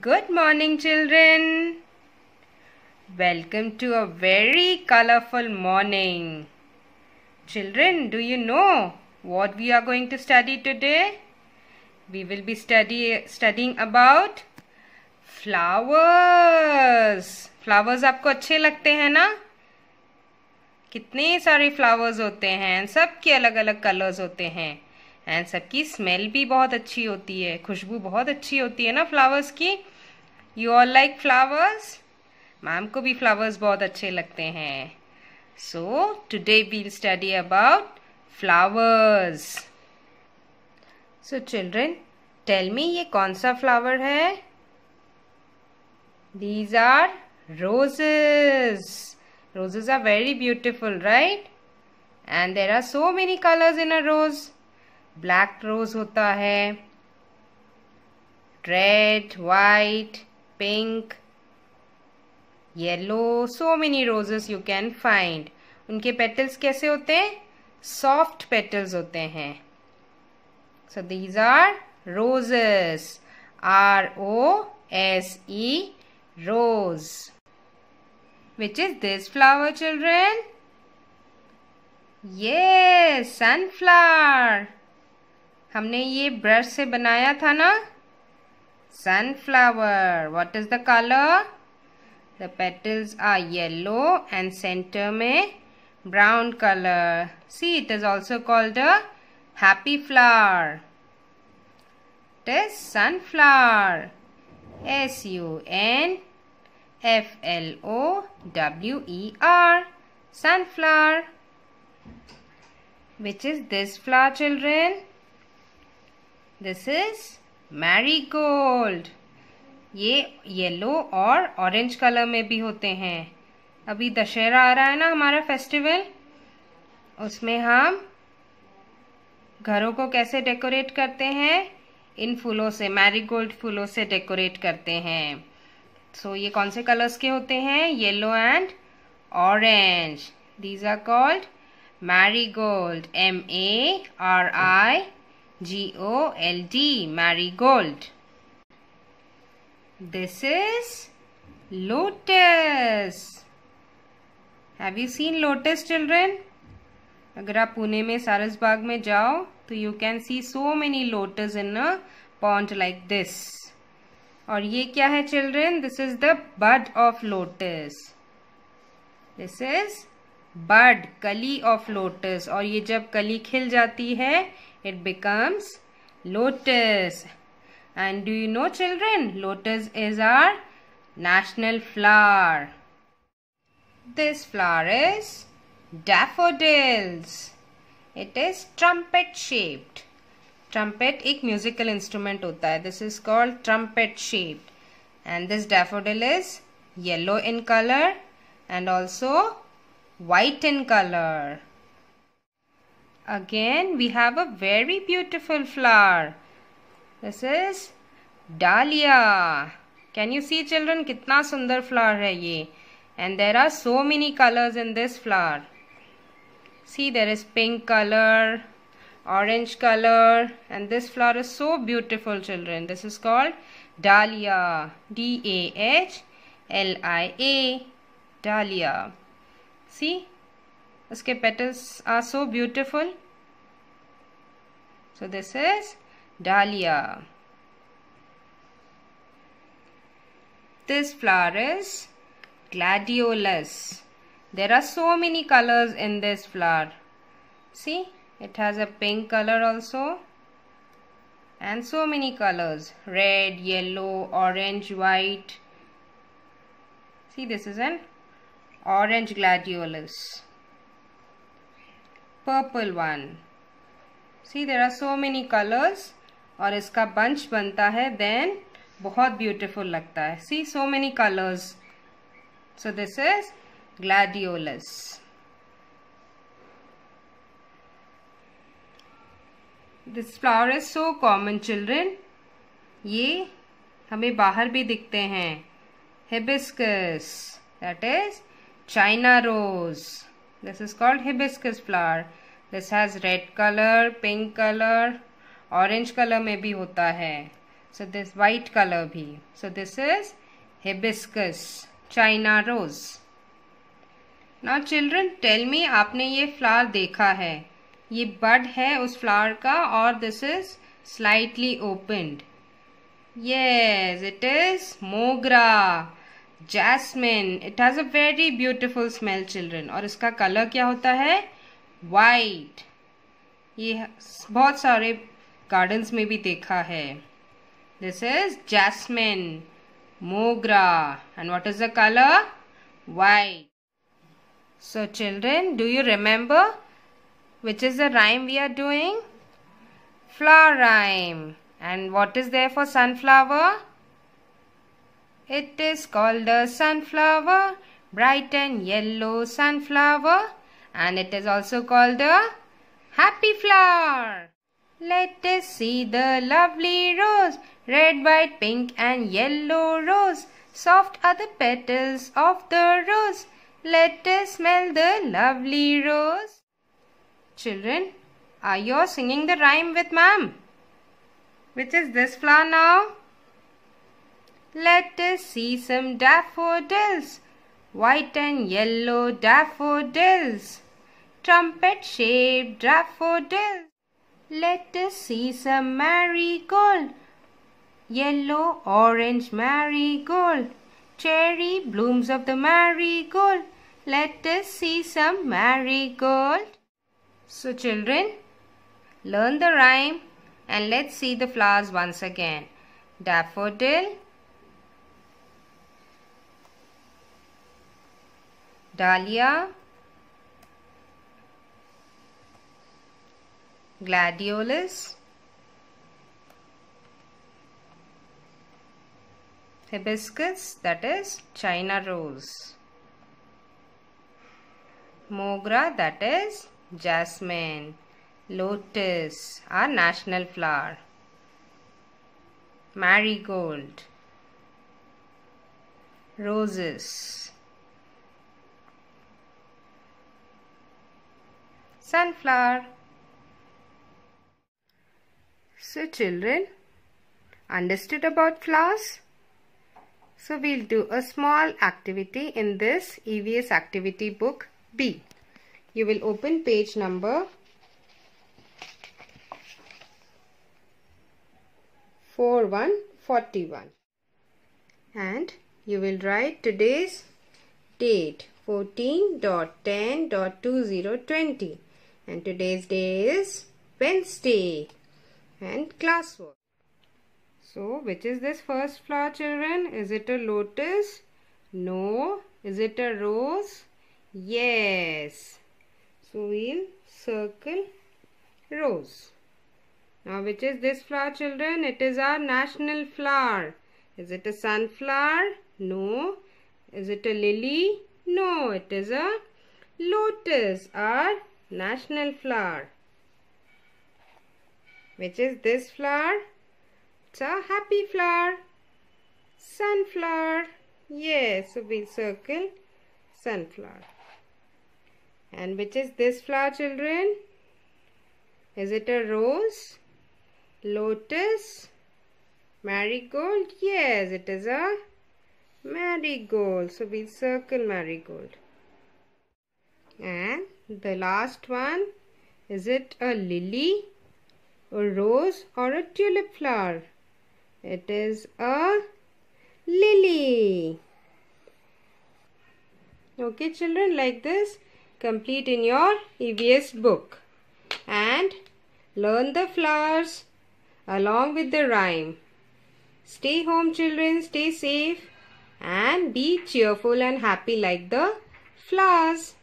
Good morning children. Welcome to a very colorful morning. Children, do you know what we are going to study today? We will be study, studying about flowers. Flowers aapko acche lagte hain na कितने सारे flowers होते हैं सबके अलग अलग colours होते हैं and सबकी स्मेल भी बहुत अच्छी होती है खुशबू बहुत अच्छी होती है ना फ्लावर्स की you all like flowers ma'am को भी फ्लावर्स बहुत अच्छे लगते हैं so today we'll study about flowers so children tell me ये कौन सा फ्लावर है these are roses roses are very beautiful right and there are so many colours in a rose black rose होता है red white pink yellow so many roses you can find उनके petals कैसे होते हैं soft petals होते हैं so these are roses R O S E rose which is this flower children ये sunflower हमने ये ब्रश से बनाया था ना sunflower what is the colour the petals are yellow and centre में brown colour see it is also called a happy flower it is sunflower S U N F L O W E R sunflower which is this flower children this is marigold ये yellow और orange colour में भी होते हैं अभी दशहरा आ रहा है ना हमारा फेस्टिवल उसमें हम घरों को कैसे डेकोरेट करते हैं इन फूलों से मैरीगोल्ड फूलों से डेकोरेट करते हैं सो so, ये कौन से कलर्स के होते हैं yellow and orange these are called marigold M A R I G O L D marigold. This is lotus. Have you seen lotus children? अगर आप पुणे में सारस बाग में जाओ तो you can see so many lotus in a pond like this और ये क्या है children this is the bud of lotus this is bud कली ऑफ लोटस और ये जब कली खिल जाती है it becomes lotus. And do you know children, lotus is our national flower. This flower is daffodils. It is trumpet shaped. Trumpet एक musical instrument This is called trumpet shaped. And this daffodil is yellow in color and also white in color. Again, we have a very beautiful flower. This is dahlia. Can you see children? Kitna sundar flower hai ye. And there are so many colors in this flower. See, there is pink color, orange color. And this flower is so beautiful, children. This is called dahlia. D-A-H-L-I-A. Dahlia. See? उसके petals are so beautiful so this is dahlia this flower is gladiolus there are so many colors in this flower see it has a pink color also and so many colors red yellow orange white see this is an orange gladiolus purple one. See there are so many colors और इसका bunch बनता है then बहुत beautiful लगता है. See so many colors. So this is gladiolus. This flower is so common children. ये हमें बाहर भी दिखते हैं hibiscus that is china rose This is called hibiscus flower. This has red color, pink color, orange color में भी होता है. So this white color भी. So this is hibiscus, China rose. Now children tell me आपने ये flower देखा है. ये bud है उस flower का और this is slightly opened. Yes, it is mogra. Jasmine it has a very beautiful smell children और इसका कलर क्या होता है वाइट ये बहुत सारे गार्डन्स में भी देखा है this is jasmine mogra and what is the colour white so children do you remember which is the rhyme we are doing flower rhyme and what is there for sunflower it is called a sunflower, bright and yellow sunflower and it is also called a happy flower. Let us see the lovely rose, red, white, pink and yellow rose. Soft are the petals of the rose. Let us smell the lovely rose. Children, are you singing the rhyme with ma'am? Which is this flower now? Let us see some daffodils, white and yellow daffodils, trumpet-shaped daffodils. Let us see some marigold, yellow, orange marigold, cherry blooms of the marigold. Let us see some marigold. So children, learn the rhyme and let's see the flowers once again. Daffodil, Dahlia, Gladiolus, Hibiscus that is China Rose, Mogra that is Jasmine, Lotus our national flower, Marigold, Roses. sunflower. So children, understood about flowers? So we'll do a small activity in this EVS activity book B. You will open page number 4141 and you will write today's date 14.10.2020 and today's day is Wednesday and classwork. So which is this first flower children? Is it a lotus? No. Is it a rose? Yes. So we'll circle rose. Now which is this flower children? It is our national flower. Is it a sunflower? No. Is it a lily? No, it is a lotus, our national flower which is this flower it's a happy flower sunflower yes we'll circle sunflower and which is this flower children is it a rose lotus marigold yes it is a marigold so we'll circle marigold and the last one is it a lily a rose or a tulip flower it is a lily okay children like this complete in your EVS book and learn the flowers along with the rhyme stay home children stay safe and be cheerful and happy like the flowers